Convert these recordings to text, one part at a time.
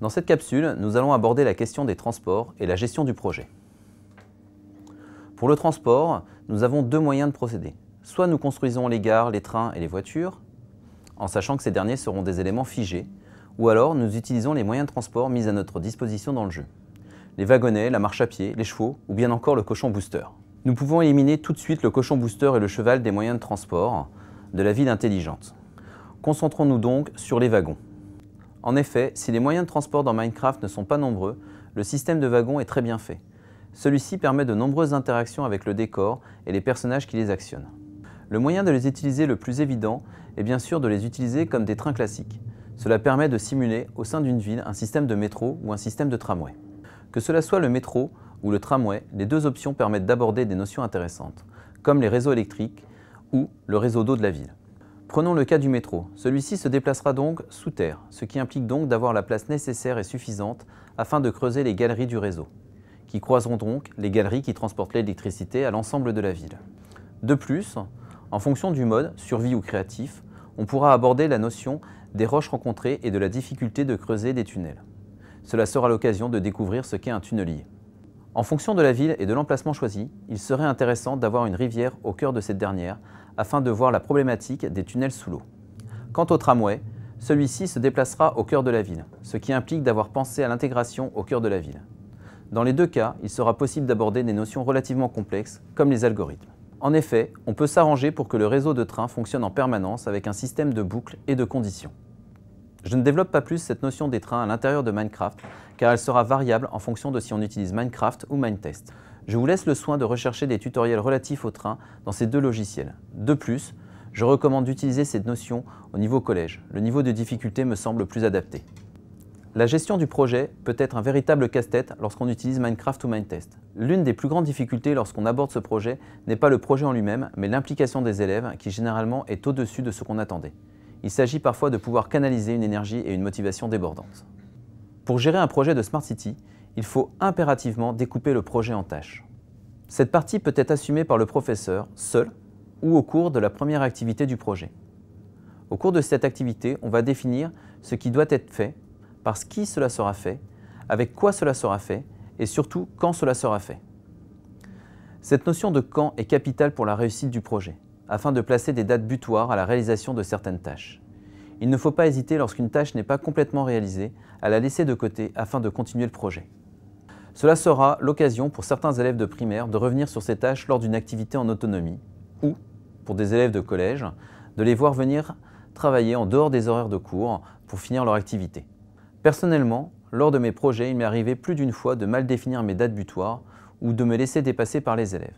Dans cette capsule, nous allons aborder la question des transports et la gestion du projet. Pour le transport, nous avons deux moyens de procéder. Soit nous construisons les gares, les trains et les voitures, en sachant que ces derniers seront des éléments figés, ou alors nous utilisons les moyens de transport mis à notre disposition dans le jeu. Les wagonnets, la marche à pied, les chevaux ou bien encore le cochon booster. Nous pouvons éliminer tout de suite le cochon booster et le cheval des moyens de transport de la ville intelligente. Concentrons-nous donc sur les wagons. En effet, si les moyens de transport dans Minecraft ne sont pas nombreux, le système de wagons est très bien fait. Celui-ci permet de nombreuses interactions avec le décor et les personnages qui les actionnent. Le moyen de les utiliser le plus évident est bien sûr de les utiliser comme des trains classiques. Cela permet de simuler, au sein d'une ville, un système de métro ou un système de tramway. Que cela soit le métro, ou le tramway, les deux options permettent d'aborder des notions intéressantes, comme les réseaux électriques ou le réseau d'eau de la ville. Prenons le cas du métro. Celui-ci se déplacera donc sous terre, ce qui implique donc d'avoir la place nécessaire et suffisante afin de creuser les galeries du réseau, qui croiseront donc les galeries qui transportent l'électricité à l'ensemble de la ville. De plus, en fonction du mode, survie ou créatif, on pourra aborder la notion des roches rencontrées et de la difficulté de creuser des tunnels. Cela sera l'occasion de découvrir ce qu'est un tunnelier. En fonction de la ville et de l'emplacement choisi, il serait intéressant d'avoir une rivière au cœur de cette dernière afin de voir la problématique des tunnels sous l'eau. Quant au tramway, celui-ci se déplacera au cœur de la ville, ce qui implique d'avoir pensé à l'intégration au cœur de la ville. Dans les deux cas, il sera possible d'aborder des notions relativement complexes, comme les algorithmes. En effet, on peut s'arranger pour que le réseau de trains fonctionne en permanence avec un système de boucles et de conditions. Je ne développe pas plus cette notion des trains à l'intérieur de Minecraft, car elle sera variable en fonction de si on utilise Minecraft ou Mindtest. Je vous laisse le soin de rechercher des tutoriels relatifs aux trains dans ces deux logiciels. De plus, je recommande d'utiliser cette notion au niveau collège. Le niveau de difficulté me semble plus adapté. La gestion du projet peut être un véritable casse-tête lorsqu'on utilise Minecraft ou Mindtest. L'une des plus grandes difficultés lorsqu'on aborde ce projet n'est pas le projet en lui-même, mais l'implication des élèves qui généralement est au-dessus de ce qu'on attendait il s'agit parfois de pouvoir canaliser une énergie et une motivation débordantes. Pour gérer un projet de Smart City, il faut impérativement découper le projet en tâches. Cette partie peut être assumée par le professeur, seul, ou au cours de la première activité du projet. Au cours de cette activité, on va définir ce qui doit être fait, par qui cela sera fait, avec quoi cela sera fait, et surtout quand cela sera fait. Cette notion de quand est capitale pour la réussite du projet afin de placer des dates butoirs à la réalisation de certaines tâches. Il ne faut pas hésiter lorsqu'une tâche n'est pas complètement réalisée à la laisser de côté afin de continuer le projet. Cela sera l'occasion pour certains élèves de primaire de revenir sur ces tâches lors d'une activité en autonomie ou, pour des élèves de collège, de les voir venir travailler en dehors des horaires de cours pour finir leur activité. Personnellement, lors de mes projets, il m'est arrivé plus d'une fois de mal définir mes dates butoirs ou de me laisser dépasser par les élèves.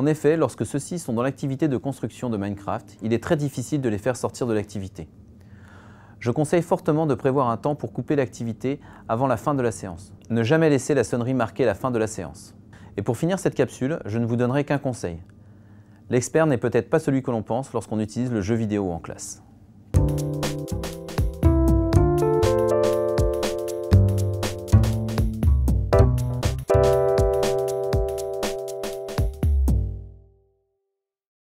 En effet, lorsque ceux-ci sont dans l'activité de construction de Minecraft, il est très difficile de les faire sortir de l'activité. Je conseille fortement de prévoir un temps pour couper l'activité avant la fin de la séance. Ne jamais laisser la sonnerie marquer la fin de la séance. Et pour finir cette capsule, je ne vous donnerai qu'un conseil. L'expert n'est peut-être pas celui que l'on pense lorsqu'on utilise le jeu vidéo en classe.